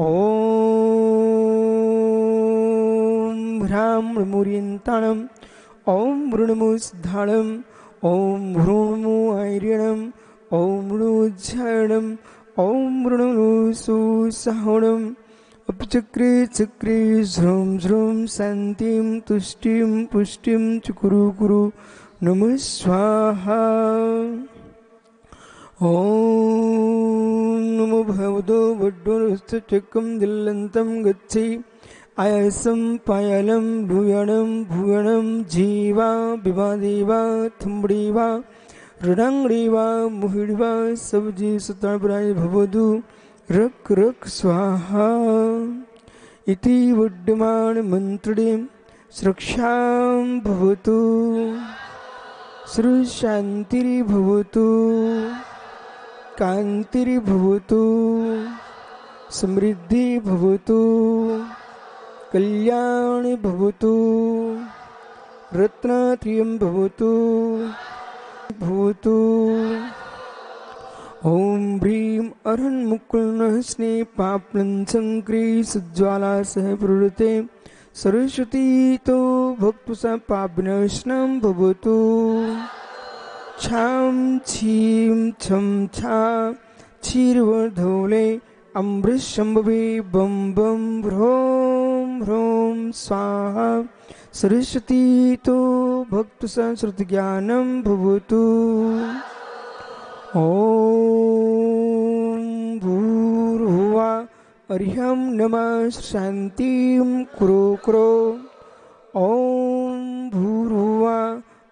ॐ भ्रामृमुरिन्ताणम् ॐ वृणमुधाणम् ॐ भ्रूणमु ऐरिणम् ॐ ऋणुझरणम् ॐ वृणुसुसहणम् अपचक्रे चक्रे झ्रुं झ्रुं शान्तिं तुष्टिं पुष्टिं च कुरु कुरु नमः स्वाहा ॐ नमो भगवतो वड्डुरस्तचकं दिल्लन्तं गच्छि आयसं पायलं भुवनं भुवनं जीवा विवादेवा थुम्बडीवा ऋणङ्गडीवा मुहिड्वा सब्जी सुतापराय भवतु रक् रक् स्वाहा इति वड्यमाणमन्त्रिणीं सुरक्षां भवतु सुशान्तिर्भवतु कान्तिर्भवतु समृद्धिर्भवतु कल्याण भवतु रत्नात्रियं भवतु भवतु ॐ ह्रीं अरन्मुकुलनः स्नेहपाप्लं सज्ज्वाला सह प्रवृते सरस्वती तो भक्तुसा पापनाशनं भवतु छाम छीम छम छाम अमृत शंभवे बम बम भ्रोम भ्रोम स्वाहा सरस्वती तो भक्त संस्कृत ज्ञानम भवतु ॐ भूर्भुवा अर्हं नमः शान्तिं कुरु क्रो।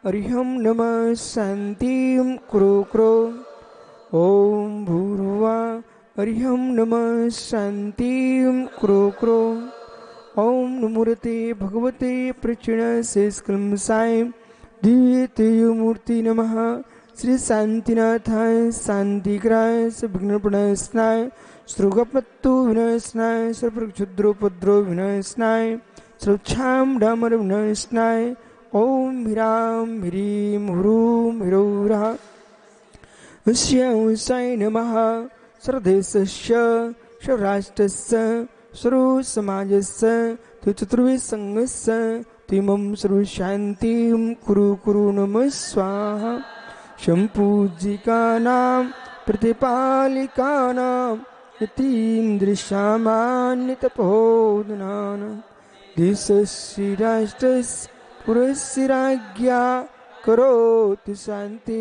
हरिहम नमः शान्तिं क्रो क्रो ॐ भूर्वा हरिहम नमः शांति क्रो क्रो ॐ नमूर्ते भगवते प्रचिणशेषकृं सायं दिव्यतेयमूर्ति नमः श्री शान्तिनाथाय शान्तिग्राय विघ्नप्रणयस्नाय श्रृगपत्तु विनयस्नाय सर्वक्षुद्रोपद्रो विनयस्नाय सर्वक्षां डामर विनयस्नाय ॐ ह्रां ह्रीं ह्रूं ह्रौरः ह्य हुसै नमः सरदेशस्य स्वराष्ट्रस्य सर्वसमाजस्य त्रिचतुर्विसङ्गस्य सर्वशान्तिं कुरु कुरु नमः स्वाहा सम्पूजिकानां प्रतिपालिकानां यतीन्द्रिशामान्यतपोदनान् देशस्य राष्ट्रस्य पुरस्राज्ञा करोति शांति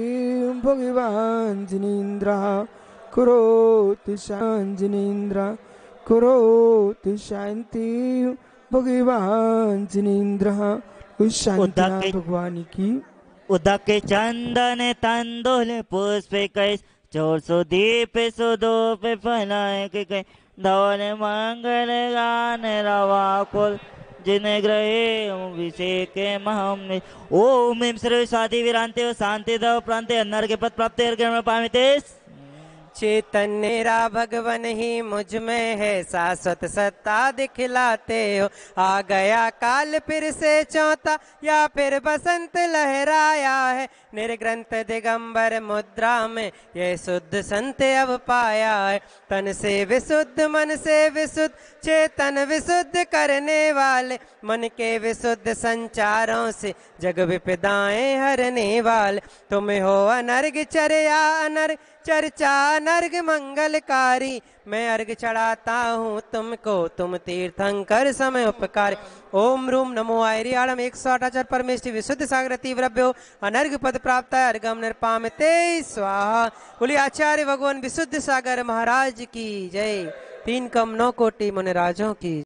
भगवान् जिनेन्द्रः करोति शाञ्जिनेन्द्र करोति शान्तिं शांति जिनेन्द्रः उस भगवान की उदक चंदन तंदुल पुष्प कई चोर सो दीप सो दो पे फलाए के कई दौल मंगल गान रवा कुल जिनग्रहे अभिषेके महम ओम सर्वे स्वाति वीरांते शांति दव प्रांते अन्नर के पद प्राप्त पावित चेतन मेरा भगवन ही मुझ में है शाश्वत सत्ता दिखलाते हो आ गया काल फिर से चौथा या फिर बसंत लहराया है निर्ग्रंथ दिगंबर मुद्रा में ये शुद्ध संत अब पाया है तन से विशुद्ध मन से विशुद्ध चेतन विशुद्ध करने वाले मन के विशुद्ध संचारों से जग विपदाएं हरने वाले तुम हो अनर्ग या अनर्ग चर्चा नर्ग मंगलकारी मैं अर्घ चढ़ाता हूँ तुमको तुम तीर्थंकर समय उपकार ओम रूम नमो आयरी आलम एक सौ अठाचर परमेश विशुद्ध सागर तीव्रभ्यो अनर्घ पद प्राप्त है अर्घम निरपाम ते स्वाहा बोली आचार्य भगवान विशुद्ध सागर महाराज की जय तीन कम नौ कोटि मुनिराजों की